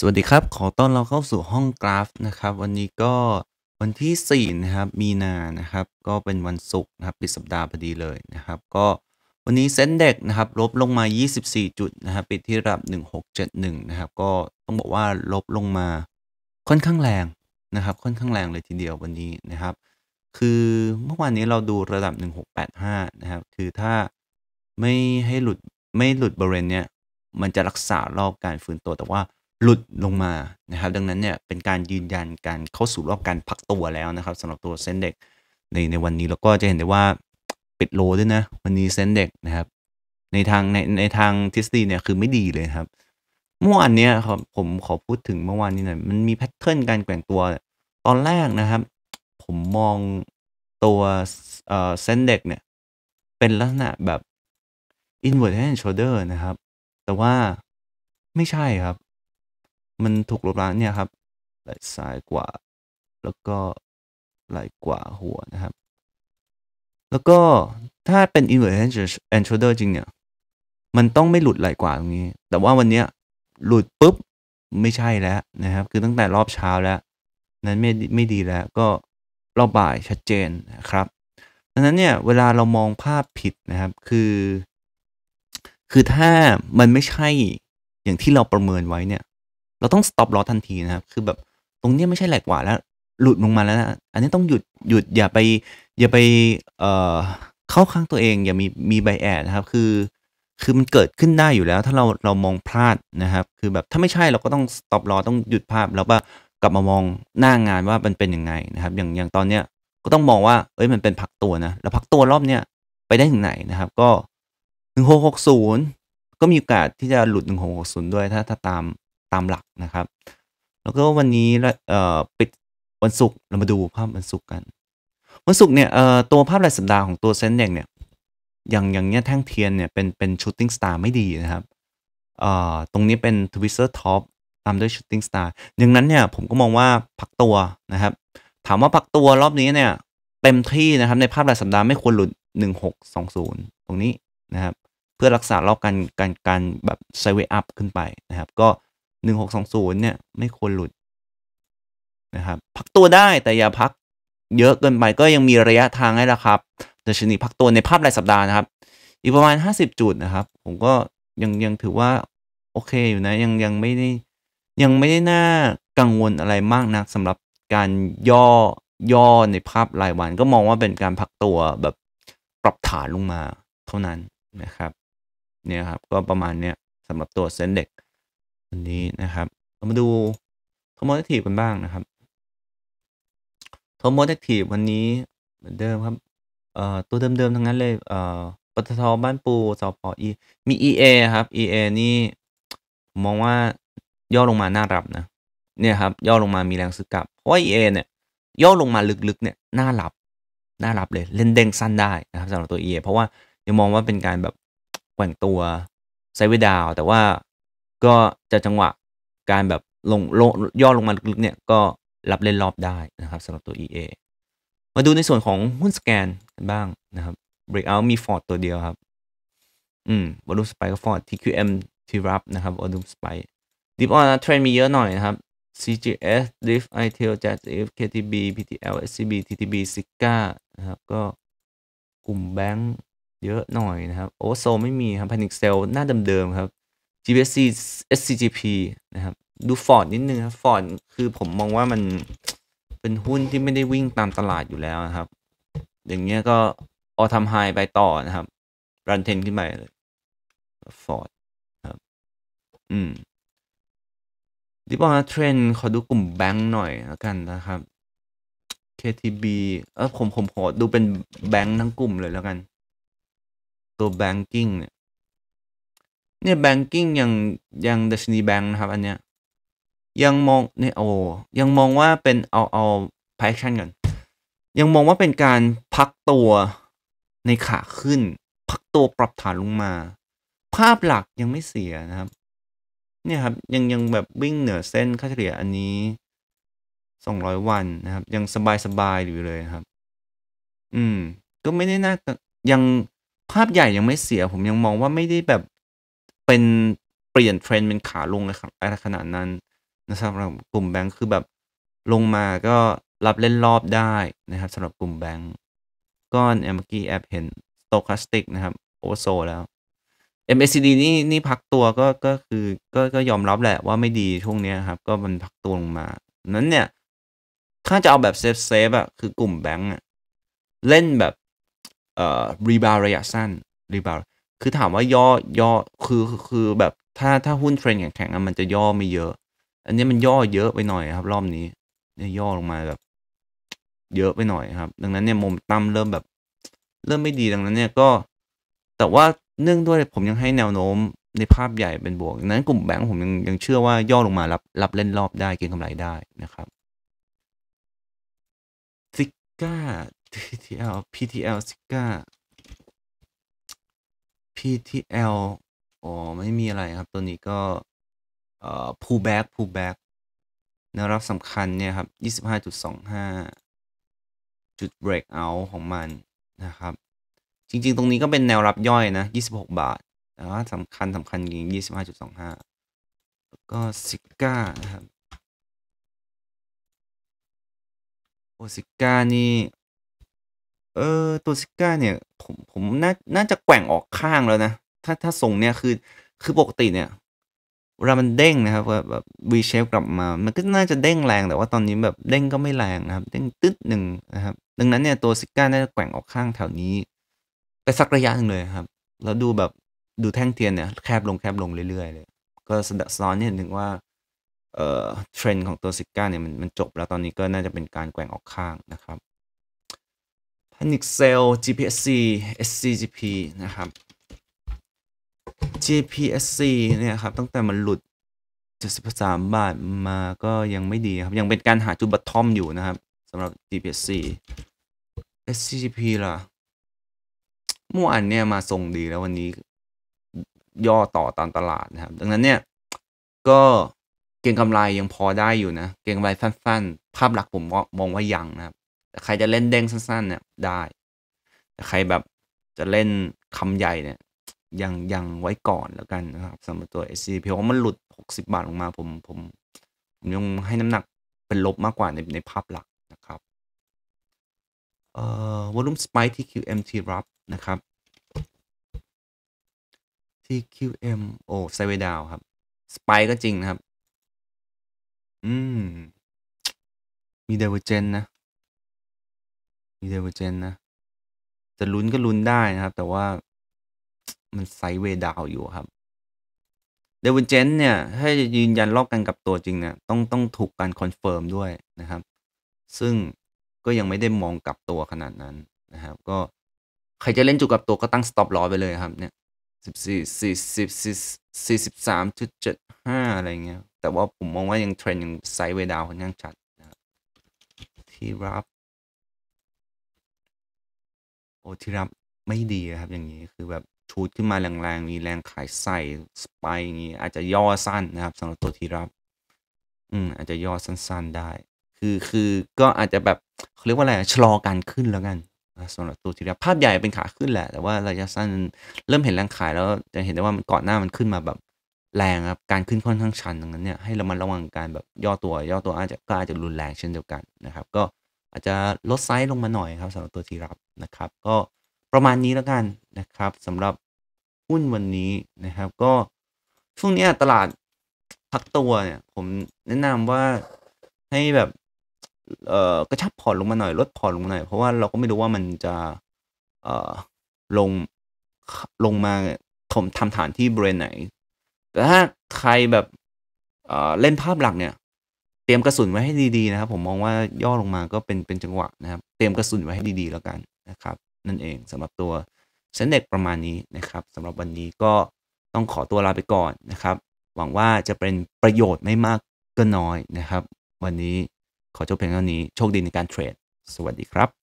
สวัสดีครับ ขอต้อนเราเข้าสู่ห้องกราฟนะครับ วันนี้ก็วันที่4นะครับ มีนานะครับ ก็เป็นวันศุกร์นะครับปิดสัปดาห์พอดีเลยนะครับ ก็วันนี้เซ็นเด็กนะครับลบลงมา 24 จุดนะครับปิดที่ระดับ 1671นะครับก็ต้องบอกว่าลบลงมาค่อนข้างแรงนะครับค่อนข้างแรงเลยทีเดียววันนี้นะครับ คือเมื่อวานนี้เราดูระดับ 1685นะครับคือถ้าไม่ให้หลุดไม่หลุดบริเวณเนี้ยมันจะรักษารอบการฟื้นตัวแต่ว่าหลุดลงมานะครับ ดังนั้นเนี่ย เป็นการยืนยันการเข้าสู่รอบการพักตัวแล้วนะครับสำหรับตัวเซนเด็กในในวันนี้เราก็จะเห็นได้ว่า ปิดโลด้วยนะ วันนี้เซนเด็กนะครับ ในทางในในทางทฤษฎีเนี่ยคือไม่ดีเลยครับ เมื่อวานเนี้ยครับผมขอพูดถึงเมื่อวานนี้หน่อยมันมีแพทเทิร์นการแกว่งตัว ตอนแรกนะครับ ผมมองตัวเอ่อเซนเด็กเนี่ยเป็นลักษณะแบบ inward head and shoulder นะครับแต่ว่าไม่ใช่ครับมันถูกลบล้างเนี่ยครับไหลซ้ายกว่า แล้วก็ไหลกว่าหัวนะครับ แล้วก็ถ้าเป็น i n v e r s e d a n c h o d e r จริงเนี่ยมันต้องไม่หลุดไหลกว่าตรงนี้ แต่ว่าวันนี้หลุดปุ๊บไม่ใช่แล้วนะครับ คือตั้งแต่รอบเช้าแล้ว นั้นไม่ไม่ดีแล้ว ก็รอบบ่ายชัดเจนนะครับดังนั้นเนี่ยเวลาเรามองภาพผิดนะครับคือ คือถ้ามันไม่ใช่อย่างที่เราประเมินไว้เนี่ยเราต้อง stop ปล้อทันทีนะครับ คือแบบตรงนี้ไม่ใช่แหลกกว่าแล้ว หลุดลงมาแล้วนะอันนี้ต้องหยุดหยุดอย่าไป อย่าไปเอ่อเข้าข้างตัวเอง อย่ามีมีใบแอดนะครับ คือคือมันเกิดขึ้นได้อยู่แล้วถ้าเราเรามองพลาดนะครับ คือแบบถ้าไม่ใช่เราก็ต้อง stop ปล้อต้องหยุดภาพ แล้วว่ากลับมามองหน้างานว่ามันเป็นยังไงนะครับ อย่างอย่างตอนเนี้ยก็ต้องมองว่าเอ้ยมันเป็นพักตัวนะแล้วพักตัวรอบเนี้ยไปได้ถึงไหนนะครับก็หนึ่งหกหกศูนย์ก็มีโอกาสที่จะหลุดหนึ่งหกหกศูนย์ด้วยถ้าถ้าตามตามหลักนะครับ แล้วก็วันนี้ปิด วันศุกร์เรามาดูภาพวันศุกร์กัน วันศุกร์เนี่ยตัวภาพรายสัปดาห์ของตัวเซนเด็กเนี่ย อย่างอย่างเนี้ยแท่งเทียนเนี่ยเป็นเป็นชูตติ้งสตาร์ไม่ดีนะครับ ตรงนี้เป็นทวิสเตอร์ท็อปตามด้วยชูตติ้งสตาร์ ดังนั้นเนี่ยผมก็มองว่า พักตัวนะครับ ถามว่าพักตัวรอบนี้เนี่ย เต็มที่นะครับ ในภาพรายสัปดาห์ไม่ควรหลุด 1620ตรงนี้นะครับ เพื่อรักษารอบการการการแบบไซเวอัพขึ้นไปนะครับก็หนึ่งหกสองศูนย์เนี่ย ไม่ควรหลุดนะครับพักตัวได้แต่อย่าพักเยอะเกินไป ก็ยังมีระยะทางให้ละครับดัชนีพักตัวในภาพรายสัปดาห์นะครับ อีกประมาณห้าสิบจุดนะครับ ผมก็ยังยังถือว่าโอเคอยู่นะยังยังไม่ได้ยังไม่ได้น่ากังวลอะไรมากนักสำหรับการย่อย่อในภาพรายวัน ก็มองว่าเป็นการพักตัวแบบปรับฐานลงมาเท่านั้นนะครับเนี่ยครับก็ประมาณเนี้ยสำหรับตัวเซ็นเด็กอันนี้นะครับ เรามาดูโทโมเดทีฟกันบ้างนะครับ โทโมเดทีฟวันนี้เหมือนเดิมครับเอ่อตัวเดิมๆทั้งนั้นเลยเอ่อปตทบ้านปูสปอีมี EA ครับ EA นี่มองว่าย่อลงมาน่ารับนะ เนี่ยครับ ย่อลงมามีแรงซื้อกลับเพราะว่า EA เนี่ย ย่อลงมาลึกๆเนี่ยน่ารับน่ารับเลยเล่นเด้งสั้นได้นะครับสำหรับตัว EA เพราะว่ายังมองว่าเป็นการแบบแกว่งตัวไซเวดาวแต่ว่าก็จะจังหวะการแบบลงลงย่อลงมาลึกเนี่ย ก็รับเล่นรอบได้นะครับสำหรับตัว EA มาดูในส่วนของหุ้นสแกนกันบ้างนะครับ Breakout มี Ford ตัวเดียวครับ อืม Volume Spike ก็ Ford TQM t r u p นะครับ Volume Spike d e p On เทรนมีเยอะหน่อยนะครับ CGS d i f ITL JATF KTB PTL SCB TTB Sika นะครับก็กลุ่มแบงค์เยอะหน่อยนะครับโอโซไม่มีครับ Panic Cell หน้าเดิมๆครับ GBC SCGP นะครับ ดูฟอร์ดนิดนึงครับฟอร์ดคือผมมองว่ามันเป็นหุ้นที่ไม่ได้วิ่งตามตลาดอยู่แล้วนะครับ อย่างเงี้ยก็ออทำไฮไปต่อนะครับ รันเทนขึ้นไปเลยฟอร์ดครับ อืม ดิบอนะเทรนขอดูกลุ่มแบงค์หน่อยแล้วกันนะครับ KTB เออผมผมขอดูเป็นแบงค์ทั้งกลุ่มเลยแล้วกันตัวแบงกิ้งเนี่ยเนี่ยแบงกิ้งยังยังดัชนีแบงค์นะครับ อันเนี้ยยังมองเนี่ยโอ้ยังมองว่าเป็นเอาเอาพายชั่นกัน ยังมองว่าเป็นการพักตัวในขาขึ้น พักตัวปรับฐานลงมา ภาพหลักยังไม่เสียนะครับ เนี่ยครับ ยังยังแบบวิ่งเหนือเส้นค่าเฉลี่ยอันนี้สองร้อยวันนะครับ ยังสบายสบายอยู่เลยครับ อืม ก็ไม่ได้น่ายังภาพใหญ่ยังไม่เสีย ผมยังมองว่าไม่ได้แบบเป็นเปลี่ยนเทรนด์เป็นขาลงนะครับอะไรขนาดนั้นนะครับสำหรับกลุ่มแบงค์คือแบบลงมาก็รับเล่นรอบได้นะครับสำหรับกลุ่มแบงค์ก้อนเมื่อกี้แอบเห็นสโตคัสติกนะครับโอโซแล้ว MACD นี่ นี่พักตัวก็ก็คือก็ก็ยอมรับแหละว่าไม่ดีช่วงนี้ครับ ก็มันพักตัวลงมา นั้นเนี่ย ถ้าจะเอาแบบเซฟเซฟอ่ะคือกลุ่มแบงค์อะเล่นแบบเอ่อรีบาวระยะสั้นรีบาวคือถามว่าย่อย่อคือ คือแบบถ้า ถ้าหุ้นเทรนแข็งๆมันจะย่อไม่เยอะ อันนี้มันย่อเยอะไปหน่อยครับ รอบนี้เนี่ยย่อลงมาแบบ เยอะไปหน่อยครับ ดังนั้นเนี่ยมุมตั้มเริ่มแบบ เริ่มไม่ดีดังนั้นเนี่ยก็แต่ว่าเนื่องด้วย ผมยังให้แนวโน้มในภาพใหญ่เป็นบวกนั้นกลุ่มแบงก์ผมยัง ยังเชื่อว่าย่อลงมารับรับเล่นรอบได้เก็งกำไรได้นะครับซิก้า p t l PTL ซิก้า PTL อ๋อไม่มีอะไรครับ ตัวนี้ก็ เอ่อ pullback pullback แนวรับสำคัญเนี่ยครับ 25.25 จุด breakout ของมันนะครับ จริง ๆ ตรงนี้ก็เป็นแนวรับย่อยนะ 26 บาทแต่ว่าสำคัญสำคัญจริง 25.25 แล้วก็ซิก้านะครับ โอซิก้านี่ เออตัวซิก้าเนี่ยผมผม น่าน่าจะแกว่งออกข้างแล้วนะถ้าถ้าส่งเนี่ยคือคือปกติเนี่ยเวลามันเด้งนะครับ แบบวีเชฟกลับมามันก็น่าจะเด้งแรง แต่ว่าตอนนี้แบบเด้งก็ไม่แรงนะครับ เด้งตึ๊ดหนึ่งนะครับ ดังนั้นเนี่ยตัวซิก้าน่าจะแกว่งออกข้างแถวนี้ ไปสักระยะหนึ่งเลยครับแล้วดูแบบดูแท่งเทียนเนี่ย แคบลงแคบ ลง เรื่อยๆ เลย ก็สะซ้อนเนี่ยนึงว่าเอ่อเทรนด์ของตัวซิก้าเนี่ยมันมันจบ แล้วตอนนี้ก็น่าจะเป็นการแกว่งออกข้างนะครับ Panic Cell GPSC SCGP นะครับ GPSC เนี่ยครับ ตั้งแต่มันหลุด73บาทมาก็ยังไม่ดีครับยังเป็นการหาจุดบัตทอมอยู่นะครับสำหรับ GPSC SCP ล่ะเมื่อวานเนี่ยมาทรงดีแล้ววันนี้ย่อต่อตามตลาดนะครับ ดังนั้นเนี่ย ก็เก่งกำไรยังพอได้อยู่นะ เก่งกำไรสั้นๆ ภาพหลักผมมองว่ายังนะครับแต่ใครจะเล่นเด้งสั้นๆ เนี่ยได้แต่ใครแบบจะเล่นคำใหญ่เนี่ยยัง ยัง ไว้ก่อนแล้วกันนะครับสำหรับ ตัว SCP เพราะมันหลุด 60 บาท ลงมา ผม ผม ผม ยัง ให้น้ำหนักเป็นลบมากกว่าในใน ภาพ หลักนะครับ เอ่อวอลุ่มสไปที่ QMT รับ นะครับ ทีอ q m โอ้ไซเวดาว ครับสไปก็จริง นะครับ อืมมีเดเวอร์เจนนะ มีเดเวอร์เจนนะ จะลุ้นก็ลุ้นได้นะครับ แต่ว่ามันไซเวดาวอยู่ครับเดวินเจนเนี่ยถ้าจะยืนยันรอบกันกับตัวจริงเนี่ยต้องต้องถูกการคอนเฟิร์มด้วยนะครับซึ่งก็ยังไม่ได้มองกับตัวขนาดนั้นนะครับ ก็ใครจะเล่นจุกกับตัวก็ตั้งสต็อปลอไปเลยครับ เนี่ยสิบสี่สี่สิบสี่สี่สิบสามจุดเจ็ดห้าอะไรเงี้ย แต่ว่าผมมองว่ายังเทรนยังไซเวดาวค่อนข้างชัดนะครับที่รับโอที่รับไม่ดีครับอย่างนี้คือแบบชูดขึ้นมาแรงๆ มีแรงขายใส่สไปอย่างนี้ อาจจะย่อสั้นนะครับสำหรับตัวที่รับ อืมอาจจะย่อสั้นๆได้ คือคือก็อาจจะแบบเขาเรียกว่าอะไรชะลอการขึ้นแล้วกันสำหรับตัวที่รับภาพใหญ่เป็นขาขึ้นแหละ แต่ว่าระยะสั้นเริ่มเห็นแรงขายแล้ว จะเห็นได้ว่ามันก่อนหน้ามันขึ้นมาแบบแรงครับ การขึ้นค่อนข้างชันตรงนั้นเนี่ยให้เรามาระวังการแบบย่อตัว ย่อตัวอาจจะก็อาจจะรุนแรงเช่นเดียวกันนะครับ ก็อาจจะลดไซส์ลงมาหน่อยครับสำหรับตัวที่รับนะครับ ก็ประมาณนี้แล้วกันนะครับสำหรับหุ้นวันนี้นะครับก็ช่วงนี้ตลาดพักตัวเนี่ย ผมแนะนำว่าให้แบบเอ่อกระชับผ่อนลงมาหน่อย ลดผ่อนลงมาหน่อย เพราะว่าเราก็ไม่รู้ว่ามันจะเอ่อลงลงมาผมทำฐานที่บริเวณไหน แต่ถ้าใครแบบเอ่อเล่นภาพหลักเนี่ย เตรียมกระสุนไว้ให้ดี ๆนะครับ ผมมองว่าย่อลงมาก็เป็นเป็นจังหวะนะครับ เตรียมกระสุนไว้ให้ดี ๆแล้วกันนะครับนั่นเอง สำหรับตัวเซนเด็กประมาณนี้นะครับ สำหรับวันนี้ก็ต้องขอตัวลาไปก่อนนะครับ หวังว่าจะเป็นประโยชน์ไม่มากก็น้อยนะครับ วันนี้ขอจบเพียงเท่านี้ โชคดีในการเทรด สวัสดีครับ